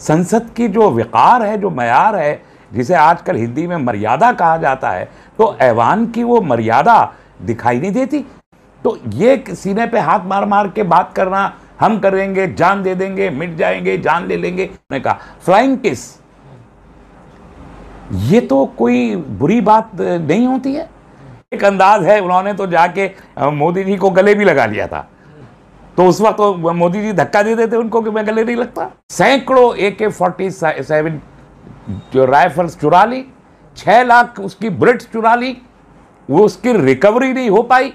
संसद की जो विकार है जो मैार है जिसे आजकल हिंदी में मर्यादा कहा जाता है तो ऐवान की वो मर्यादा दिखाई नहीं देती तो ये सीने पे हाथ मार मार के बात करना हम करेंगे जान दे देंगे मिट जाएंगे जान ले लेंगे ने कहा फ्लाइंग किस ये तो कोई बुरी बात नहीं होती है एक अंदाज है उन्होंने तो जाके मोदी जी को गले भी लगा लिया था तो उस वक्त तो मोदी जी धक्का दे देते उनको कि मैं गले नहीं लगता सैकड़ों ए के फोर्टी सेवन जो राइफल्स चुरा ली छः लाख उसकी बुलेट्स चुरा ली वो उसकी रिकवरी नहीं हो पाई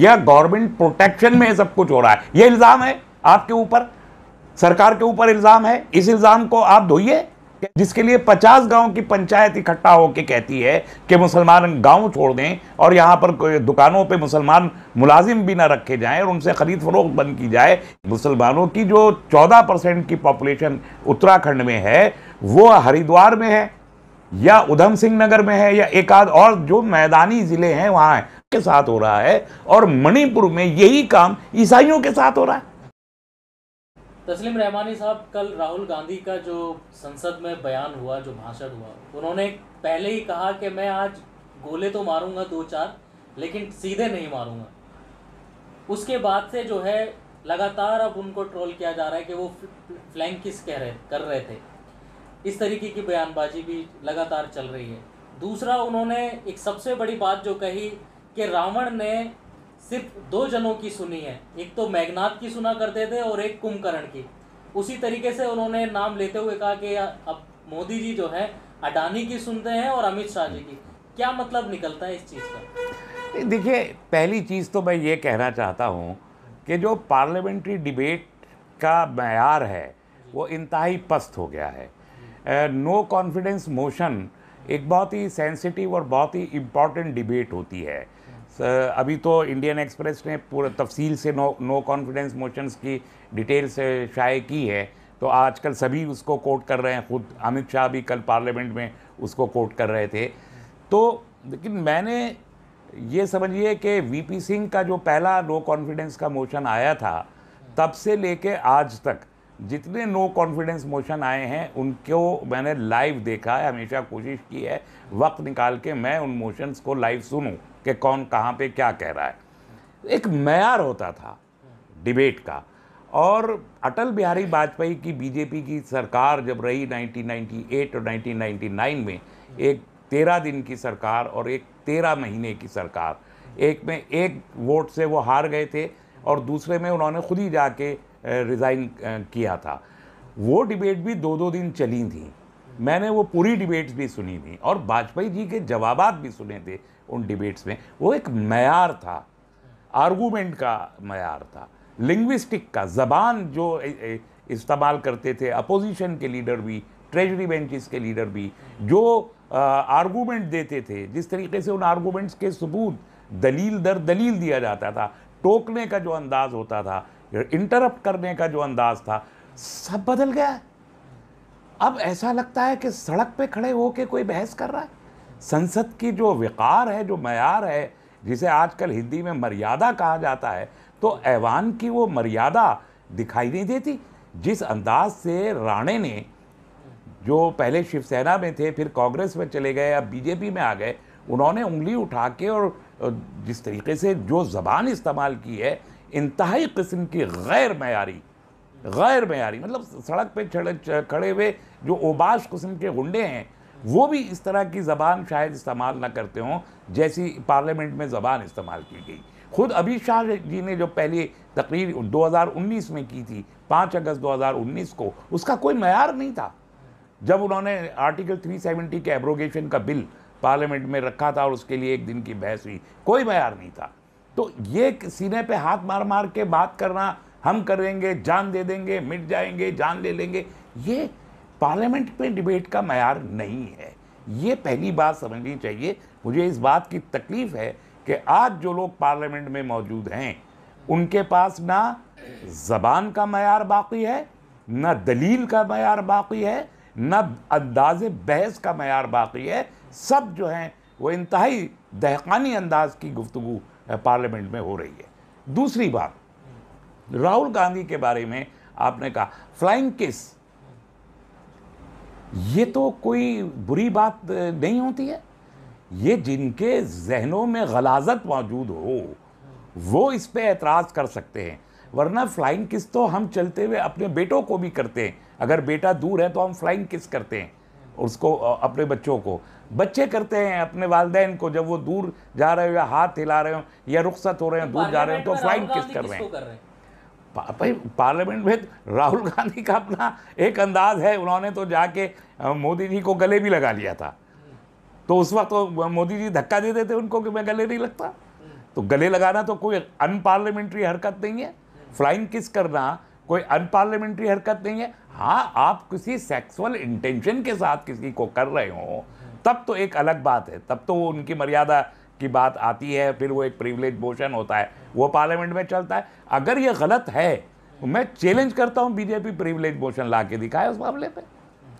यह गवर्नमेंट प्रोटेक्शन में सब कुछ हो रहा है ये इल्ज़ाम है आपके ऊपर सरकार के ऊपर इल्ज़ाम है इस इल्ज़ाम को आप धोइए जिसके लिए 50 गांव की पंचायत इकट्ठा होकर कहती है कि मुसलमान गांव छोड़ दें और यहाँ पर दुकानों पे मुसलमान मुलाजिम भी ना रखे जाएं और उनसे ख़रीद फरोख्त बंद की जाए मुसलमानों की जो 14 परसेंट की पॉपुलेशन उत्तराखंड में है वो हरिद्वार में है या उधम सिंह नगर में है या एक आध और जो मैदानी ज़िले हैं वहाँ है, के साथ हो रहा है और मणिपुर में यही काम ईसाइयों के साथ हो रहा है तस्लीम रहमानी साहब कल राहुल गांधी का जो संसद में बयान हुआ जो भाषण हुआ उन्होंने पहले ही कहा कि मैं आज गोले तो मारूंगा दो चार लेकिन सीधे नहीं मारूंगा उसके बाद से जो है लगातार अब उनको ट्रोल किया जा रहा है कि वो फ्लैंग किस कह रहे कर रहे थे इस तरीके की बयानबाजी भी लगातार चल रही है दूसरा उन्होंने एक सबसे बड़ी बात जो कही कि रावण ने सिर्फ दो जनों की सुनी है एक तो मैगनाथ की सुना करते थे और एक कुंभकर्ण की उसी तरीके से उन्होंने नाम लेते हुए कहा कि अब मोदी जी जो है अडानी की सुनते हैं और अमित शाह जी की क्या मतलब निकलता है इस चीज़ का देखिए पहली चीज़ तो मैं ये कहना चाहता हूँ कि जो पार्लियामेंट्री डिबेट का मैार है वो इंतहाई पस्त हो गया है नो कॉन्फिडेंस मोशन एक बहुत ही सेंसिटिव और बहुत ही इम्पॉर्टेंट डिबेट होती है अभी तो इंडियन एक्सप्रेस ने पूरा तफसील से नो नो कॉन्फिडेंस मोशंस की डिटेल से शाये की है तो आजकल सभी उसको कोट कर रहे हैं खुद अमित शाह भी कल पार्लियामेंट में उसको कोट कर रहे थे तो लेकिन मैंने ये समझिए कि वीपी सिंह का जो पहला नो कॉन्फिडेंस का मोशन आया था तब से लेके आज तक जितने नो कॉन्फिडेंस मोशन आए हैं उनको मैंने लाइव देखा है हमेशा कोशिश की है वक्त निकाल के मैं उन मोशंस को लाइव सुनूं कि कौन कहाँ पे क्या कह रहा है एक मैार होता था डिबेट का और अटल बिहारी वाजपेयी की बीजेपी की सरकार जब रही 1998 और 1999 में एक तेरह दिन की सरकार और एक तेरह महीने की सरकार एक में एक वोट से वो हार गए थे और दूसरे में उन्होंने खुद ही जाके रिज़ाइन किया था वो डिबेट भी दो दो दिन चली थी मैंने वो पूरी डिबेट्स भी सुनी थी और वाजपेयी जी के जवाब भी सुने थे उन डिबेट्स में वो एक मैार था आर्गूमेंट का मैार था लिंग्विस्टिक का ज़बान जो इस्तेमाल करते थे अपोजिशन के लीडर भी ट्रेजरी बेंचेस के लीडर भी जो आर्गूमेंट देते थे जिस तरीके से उन आर्गूमेंट्स के सबूत दलील दर दलील दिया जाता था टोकने का जो अंदाज़ होता था इंटरप्ट करने का जो अंदाज़ था सब बदल गया है अब ऐसा लगता है कि सड़क पे खड़े होके कोई बहस कर रहा है संसद की जो विकार है जो मैार है जिसे आजकल हिंदी में मर्यादा कहा जाता है तो ऐवान की वो मर्यादा दिखाई नहीं देती जिस अंदाज से राणे ने जो पहले शिवसेना में थे फिर कांग्रेस में चले गए अब बीजेपी में आ गए उन्होंने उंगली उठा के और जिस तरीके से जो ज़बान इस्तेमाल की है इंतहाई किस्म की गैर मैारी गैर मैारी मतलब सड़क पे खड़े हुए जो ओबाश किस्म के गुंडे हैं वो भी इस तरह की ज़बान शायद इस्तेमाल ना करते हों जैसी पार्लियामेंट में ज़बान इस्तेमाल की गई खुद अभी शाह जी ने जो पहली तकरीर 2019 में की थी 5 अगस्त 2019 को उसका कोई मैार नहीं था जब उन्होंने आर्टिकल 370 के एब्रोगेशन का बिल पार्लियामेंट में रखा था और उसके लिए एक दिन की बहस हुई कोई मैार नहीं था तो ये सीने पे हाथ मार मार के बात करना हम करेंगे जान दे देंगे मिट जाएंगे जान ले लेंगे ये पार्लियामेंट में डिबेट का मैार नहीं है ये पहली बात समझनी चाहिए मुझे इस बात की तकलीफ़ है कि आज जो लोग पार्लियामेंट में मौजूद हैं उनके पास ना ज़बान का मैार बाकी है ना दलील का मैार बाकी है ना अंदाज बहस का मैार बाकी है सब जो हैं वो इंतहाई दहकानी अंदाज की गुफ्तु पार्लियामेंट में हो रही है दूसरी बात राहुल गांधी के बारे में आपने कहा फ्लाइंग किस ये तो कोई बुरी बात नहीं होती है ये जिनके जहनों में गलाजत मौजूद हो वो इस पर एतराज़ कर सकते हैं वरना फ्लाइंग किस तो हम चलते हुए अपने बेटों को भी करते हैं अगर बेटा दूर है तो हम फ्लाइंग किस करते हैं उसको अपने बच्चों को बच्चे करते हैं अपने वालदेन को जब वो दूर जा रहे हो या हाथ हिला रहे हो या रुख्सत हो रहे हो दूर जा रहे हो तो फ्लाइंग किस कर रहे हैं भाई पार्लियामेंट में तो राहुल गांधी का अपना एक अंदाज है उन्होंने तो जाके मोदी जी को गले भी लगा लिया था तो उस वक्त तो मोदी जी धक्का दे देते उनको कि मैं गले नहीं लगता तो गले लगाना तो कोई अनपार्लियामेंट्री हरकत नहीं है फ्लाइंग किस करना कोई अनपार्लियामेंट्री हरकत नहीं है हाँ आप किसी सेक्सुअल इंटेंशन के साथ किसी को कर रहे हो तब तो एक अलग बात है तब तो वो उनकी मर्यादा की बात आती है फिर वो एक प्रिवलेज मोशन होता है वो पार्लियामेंट में चलता है अगर ये गलत है तो मैं चैलेंज करता हूँ बीजेपी प्रिवलेज मोशन ला के दिखाए उस मामले पर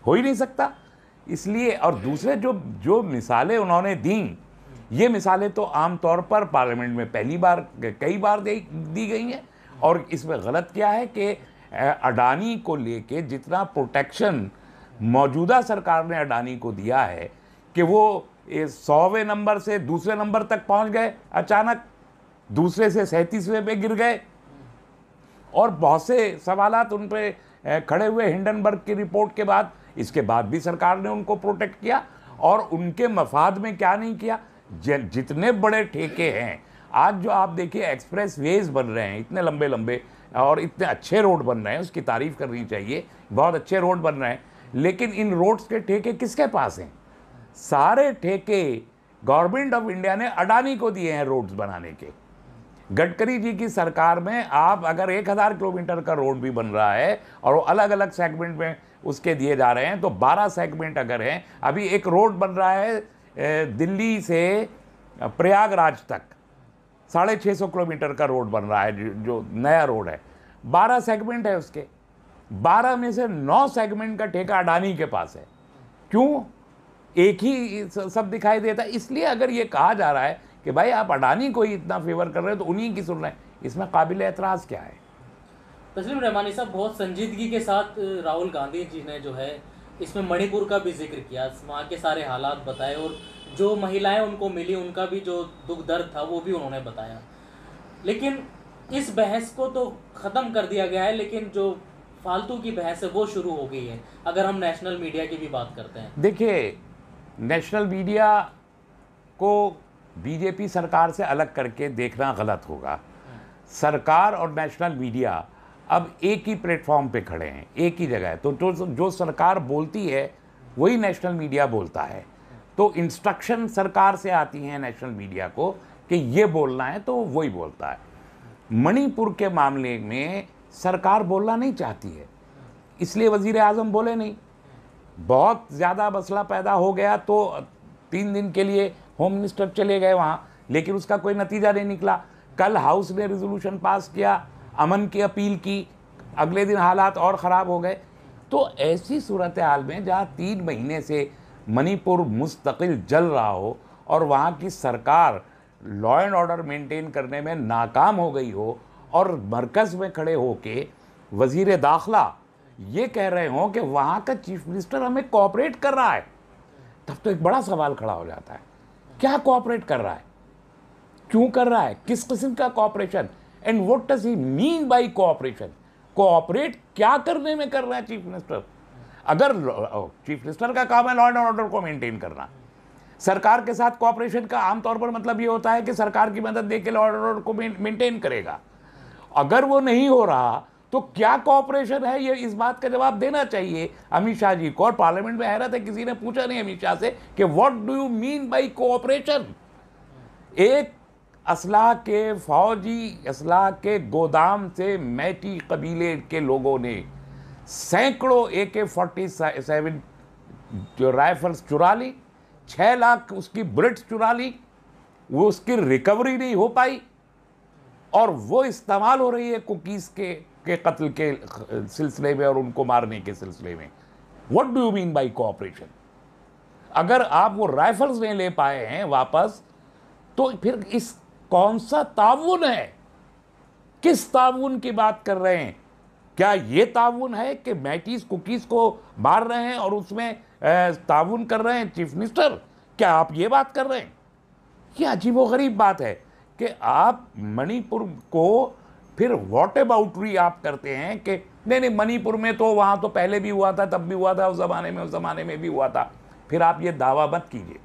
हो ही नहीं सकता इसलिए और दूसरे जो जो मिसालें उन्होंने दी ये मिसालें तो आमतौर पर पार्लियामेंट में पहली बार कई बार दे दी गई हैं और इसमें गलत क्या है कि अडानी को लेके जितना प्रोटेक्शन मौजूदा सरकार ने अडानी को दिया है कि वो ये सौवें नंबर से दूसरे नंबर तक पहुंच गए अचानक दूसरे से सैंतीसवें पे गिर गए और बहुत से सवाल उन पर खड़े हुए हिंडनबर्ग की रिपोर्ट के बाद इसके बाद भी सरकार ने उनको प्रोटेक्ट किया और उनके मफाद में क्या नहीं किया जितने बड़े ठेके हैं आज जो आप देखिए एक्सप्रेस वेज बन रहे हैं इतने लंबे लंबे और इतने अच्छे रोड बन रहे हैं उसकी तारीफ करनी चाहिए बहुत अच्छे रोड बन रहे हैं लेकिन इन रोड्स के ठेके किसके पास हैं सारे ठेके गवर्नमेंट ऑफ इंडिया ने अडानी को दिए हैं रोड्स बनाने के गडकरी जी की सरकार में आप अगर एक हज़ार किलोमीटर का रोड भी बन रहा है और वो अलग अलग सेगमेंट में उसके दिए जा रहे हैं तो बारह सेगमेंट अगर हैं अभी एक रोड बन रहा है दिल्ली से प्रयागराज तक साढ़े छः सौ किलोमीटर का रोड बन रहा है जो नया रोड है बारह सेगमेंट है उसके बारह में से नौ सेगमेंट का ठेका अडानी के पास है क्यों एक ही सब दिखाई देता है इसलिए अगर ये कहा जा रहा है कि भाई आप अडानी को ही इतना फेवर कर रहे हो तो उन्हीं की सुन रहे हैं इसमें काबिल एतराज़ क्या है तस्लीम रहमानी साहब बहुत संजीदगी के साथ राहुल गांधी जी ने जो है इसमें मणिपुर का भी जिक्र किया वहाँ के सारे हालात बताए और जो महिलाएं उनको मिली उनका भी जो दुख दर्द था वो भी उन्होंने बताया लेकिन इस बहस को तो ख़त्म कर दिया गया है लेकिन जो फालतू की बहस है वो शुरू हो गई है अगर हम नेशनल मीडिया की भी बात करते हैं देखिए नेशनल मीडिया को बीजेपी सरकार से अलग करके देखना गलत होगा सरकार और नेशनल मीडिया अब एक ही प्लेटफॉर्म पे खड़े हैं एक ही जगह है तो जो जो सरकार बोलती है वही नेशनल मीडिया बोलता है तो इंस्ट्रक्शन सरकार से आती हैं नेशनल मीडिया को कि ये बोलना है तो वही बोलता है मणिपुर के मामले में सरकार बोलना नहीं चाहती है इसलिए वज़ी अजम बोले नहीं बहुत ज़्यादा मसला पैदा हो गया तो तीन दिन के लिए होम मिनिस्टर चले गए वहाँ लेकिन उसका कोई नतीजा नहीं निकला कल हाउस ने रेजोल्यूशन पास किया अमन की अपील की अगले दिन हालात और ख़राब हो गए तो ऐसी सूरत हाल में जहाँ तीन महीने से मणिपुर मुस्तकिल जल रहा हो और वहाँ की सरकार लॉ एंड ऑर्डर मेंटेन करने में नाकाम हो गई हो और मरकज़ में खड़े होके वज़ी दाखला ये कह रहे हो कि वहाँ का चीफ मिनिस्टर हमें कॉपरेट कर रहा है तब तो एक बड़ा सवाल खड़ा हो जाता है क्या कॉपरेट कर रहा है क्यों कर रहा है किस किस्म का cooperation and what does he mean by cooperation cooperate क्या करने में कर रहा है चीफ मिनिस्टर अगर चीफ मिनिस्टर का काम है लॉ एंड ऑर्डर को मेंटेन करना सरकार के साथ कॉपरेशन का आमतौर पर मतलब ये होता है कि सरकार की मदद देकर लॉ एंड ऑर्डर को मेंटेन करेगा अगर वो नहीं हो रहा तो क्या कॉपरेशन है ये इस बात का जवाब देना चाहिए अमित शाह जी को और पार्लियामेंट में हैरत है किसी ने पूछा नहीं अमित शाह से कि what do you mean by cooperation एक असलाह के फौजी असलाह के गोदाम से मैटी कबीले के लोगों ने सैकड़ों ए के फोर्टी सेवन जो राइफल्स चुरा ली छः लाख उसकी बुलेट्स चुरा ली वो उसकी रिकवरी नहीं हो पाई और वो इस्तेमाल हो रही है कुकीज़ के के कत्ल के सिलसिले में और उनको मारने के सिलसिले में what do you mean by cooperation अगर आप वो राइफल्स नहीं ले पाए हैं वापस तो फिर इस कौन सा ताउन है किस ताउन की बात कर रहे हैं क्या ये ताउन है कि मैटीज कुकीज़ को मार रहे हैं और उसमें ताउन कर रहे हैं चीफ मिनिस्टर क्या आप ये बात कर रहे हैं ये अजीबोगरीब बात है कि आप मणिपुर को फिर वॉट अबाउटरी आप करते हैं कि नहीं नहीं मणिपुर में तो वहाँ तो पहले भी हुआ था तब भी हुआ था उस ज़माने में उस ज़माने में भी हुआ था फिर आप ये दावा मत कीजिए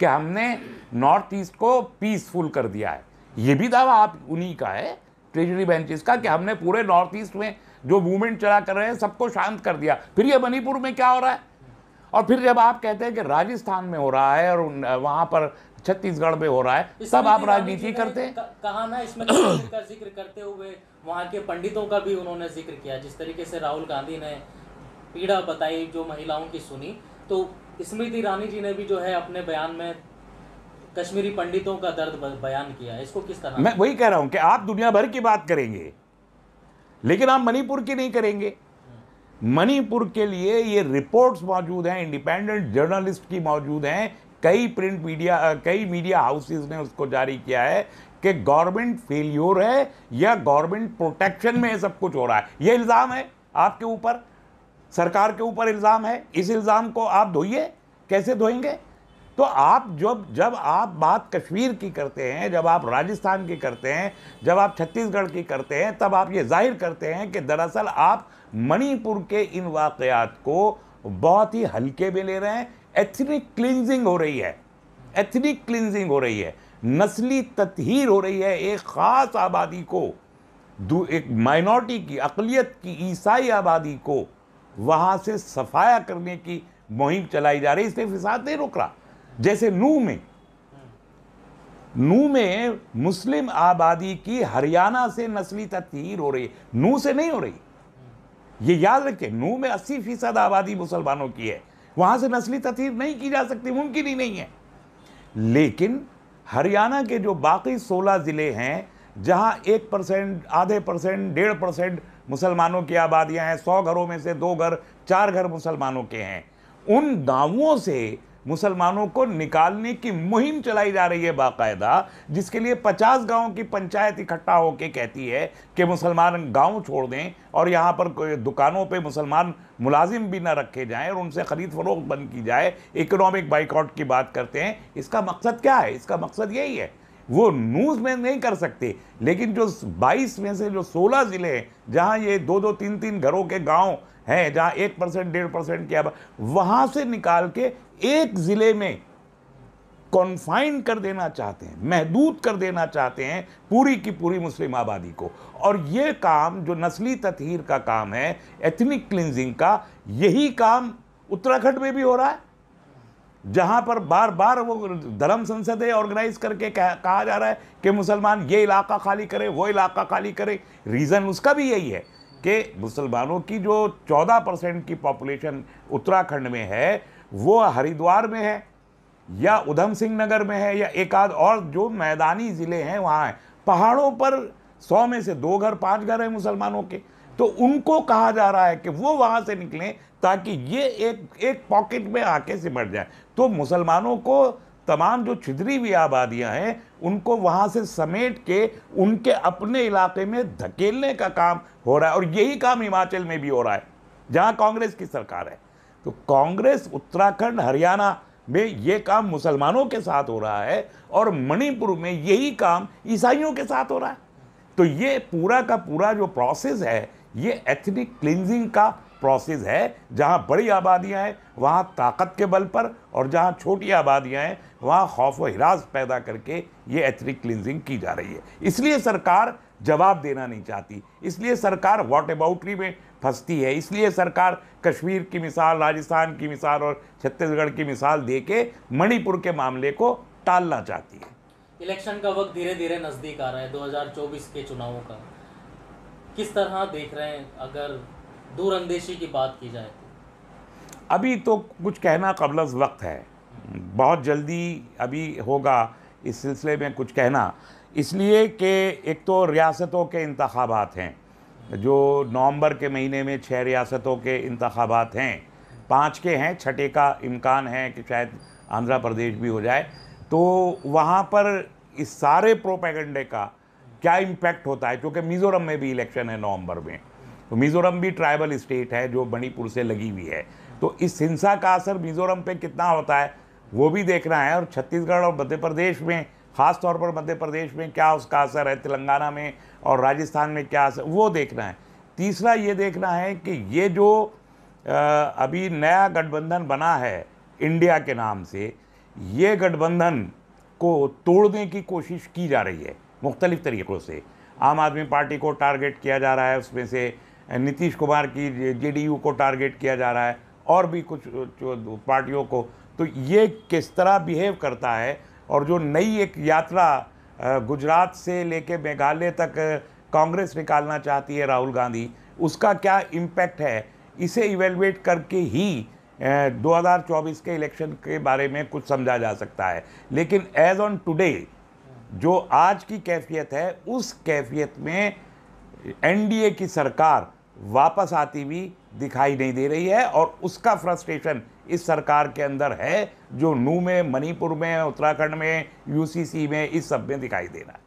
कि हमने नॉर्थ ईस्ट को पीसफुल कर दिया है ये भी दावा आप उन्हीं का है ट्रेजरी बेंचेस का कि हमने पूरे नॉर्थ ईस्ट में जो मूवमेंट चला कर रहे हैं सबको शांत कर दिया फिर ये मणिपुर में क्या हो रहा है और फिर जब आप कहते हैं कि राजस्थान में हो रहा है और वहाँ पर छत्तीसगढ़ में हो रहा है तब आप राजनीति करते हैं कहा ना इसमें तो का जिक्र करते हुए वहाँ के पंडितों का भी उन्होंने जिक्र किया जिस तरीके से राहुल गांधी ने पीड़ा बताई जो महिलाओं की सुनी तो स्मृति ईरानी जी ने भी जो है अपने बयान में कश्मीरी पंडितों का दर्द बयान किया इसको किस तरह मैं वही कह रहा हूँ कि आप दुनिया भर की बात करेंगे लेकिन आप मणिपुर की नहीं करेंगे मणिपुर के लिए ये रिपोर्ट्स मौजूद हैं इंडिपेंडेंट जर्नलिस्ट की मौजूद हैं कई प्रिंट मीडिया कई मीडिया हाउसेस ने उसको जारी किया है कि गवर्नमेंट फेल्योर है या गवर्नमेंट प्रोटेक्शन में सब कुछ हो रहा है ये इल्ज़ाम है आपके ऊपर सरकार के ऊपर इल्ज़ाम है इस इल्ज़ाम को आप धोइए कैसे धोएंगे तो आप जब जब आप बात कश्मीर की करते हैं जब आप राजस्थान की करते हैं जब आप छत्तीसगढ़ की करते हैं तब आप ये जाहिर करते हैं कि दरअसल आप मणिपुर के इन वाक़ात को बहुत ही हल्के में ले रहे हैं एथनिक क्लिनजिंग हो रही है एथनिक क्लिनजिंग हो रही है नस्ली ततहीर हो रही है एक ख़ास आबादी को एक माइनॉरिटी की अकलीत की ईसाई आबादी को वहाँ से सफाया करने की मुहिम चलाई जा रही है इसलिए फिसाद नहीं रुक रहा जैसे नू में नू में मुस्लिम आबादी की हरियाणा से नस्ली ततहीर हो रही है नू से नहीं हो रही ये याद रखें नू में अस्सी फीसद आबादी मुसलमानों की है वहां से नस्ली तथीर नहीं की जा सकती मुमकिन ही नहीं है लेकिन हरियाणा के जो बाकी सोलह ज़िले हैं जहां एक परसेंट आधे परसेंट डेढ़ परसेंट मुसलमानों की आबादियां हैं सौ घरों में से दो घर चार घर मुसलमानों के हैं उन गांवों से मुसलमानों को निकालने की मुहिम चलाई जा रही है बाकायदा जिसके लिए 50 गांवों की पंचायत इकट्ठा होकर कहती है कि मुसलमान गांव छोड़ दें और यहाँ पर दुकानों पे मुसलमान मुलाजिम भी ना रखे जाएं और उनसे ख़रीद फरोख्त बंद की जाए इकोनॉमिक बाइकआउट की बात करते हैं इसका मकसद क्या है इसका मकसद यही है वो न्यूज़ में नहीं कर सकते लेकिन जो 22 में से जो 16 ज़िले हैं जहाँ ये दो दो तीन तीन घरों के गांव हैं जहाँ एक परसेंट डेढ़ परसेंट की आबादी वहाँ से निकाल के एक ज़िले में कॉन्फाइन कर देना चाहते हैं महदूद कर देना चाहते हैं पूरी की पूरी मुस्लिम आबादी को और ये काम जो नस्ली तथहर का काम है एथनिक क्लिनजिंग का यही काम उत्तराखंड में भी हो रहा है जहां पर बार बार वो धर्म संसदें ऑर्गेनाइज करके कहा जा रहा है कि मुसलमान ये इलाका खाली करे वो इलाका खाली करे रीज़न उसका भी यही है कि मुसलमानों की जो 14 परसेंट की पॉपुलेशन उत्तराखंड में है वो हरिद्वार में है या उधम सिंह नगर में है या एक आध और जो मैदानी ज़िले हैं वहाँ हैं पहाड़ों पर सौ में से दो घर पाँच घर हैं मुसलमानों के तो उनको कहा जा रहा है कि वो वहाँ से निकलें ताकि ये एक एक पॉकेट में आके सिमट जाए तो मुसलमानों को तमाम जो छिदरी हुई आबादियाँ हैं उनको वहाँ से समेट के उनके अपने इलाके में धकेलने का काम हो रहा है और यही काम हिमाचल में भी हो रहा है जहाँ कांग्रेस की सरकार है तो कांग्रेस उत्तराखंड हरियाणा में ये काम मुसलमानों के साथ हो रहा है और मणिपुर में यही काम ईसाइयों के साथ हो रहा है तो ये पूरा का पूरा जो प्रोसेस है ये एथनिक क्लिनजिंग का प्रोसेस है जहाँ बड़ी आबादियाँ हैं वहाँ ताकत के बल पर और जहाँ छोटी आबादियाँ हैं वहाँ खौफ व हिरास पैदा करके ये एथनिक क्लिनजिंग की जा रही है इसलिए सरकार जवाब देना नहीं चाहती इसलिए सरकार वाट अबाउटरी में फंसती है इसलिए सरकार कश्मीर की मिसाल राजस्थान की मिसाल और छत्तीसगढ़ की मिसाल दे के मणिपुर के मामले को टालना चाहती है इलेक्शन का वक्त धीरे धीरे नज़दीक आ रहा है 2024 के चुनावों का किस तरह देख रहे हैं अगर दूरंदेशी की बात की जाए तो। अभी तो कुछ कहना कबल वक्त है बहुत जल्दी अभी होगा इस सिलसिले में कुछ कहना इसलिए कि एक तो रियासतों के इंतबात हैं जो नवंबर के महीने में छः रियासतों के इंतबात हैं पाँच के हैं छठे का इम्कान है कि शायद आंध्र प्रदेश भी हो जाए तो वहाँ पर इस सारे प्रोपेगेंडे का क्या इम्पैक्ट होता है क्योंकि मिज़ोरम में भी इलेक्शन है नवंबर में तो मिज़ोरम भी ट्राइबल स्टेट है जो मणिपुर से लगी हुई है तो इस हिंसा का असर मिज़ोरम पे कितना होता है वो भी देखना है और छत्तीसगढ़ और मध्य प्रदेश में ख़ास तौर पर मध्य प्रदेश में क्या उसका असर है तेलंगाना में और राजस्थान में क्या असर वो देखना है तीसरा ये देखना है कि ये जो अभी नया गठबंधन बना है इंडिया के नाम से ये गठबंधन को तोड़ने की कोशिश की जा रही है मुख्तलिफ़ तरीक़ों से आम आदमी पार्टी को टारगेट किया जा रहा है उसमें से नीतीश कुमार की जेडीयू को टारगेट किया जा रहा है और भी कुछ पार्टियों को तो ये किस तरह बिहेव करता है और जो नई एक यात्रा गुजरात से लेके मेघालय तक कांग्रेस निकालना चाहती है राहुल गांधी उसका क्या इम्पैक्ट है इसे इवेलुएट करके ही 2024 के इलेक्शन के बारे में कुछ समझा जा सकता है लेकिन एज ऑन टुडे जो आज की कैफियत है उस कैफियत में एनडीए की सरकार वापस आती हुई दिखाई नहीं दे रही है और उसका फ्रस्ट्रेशन इस सरकार के अंदर है जो नू में मणिपुर में उत्तराखंड में यूसीसी में इस सब में दिखाई दे रहा है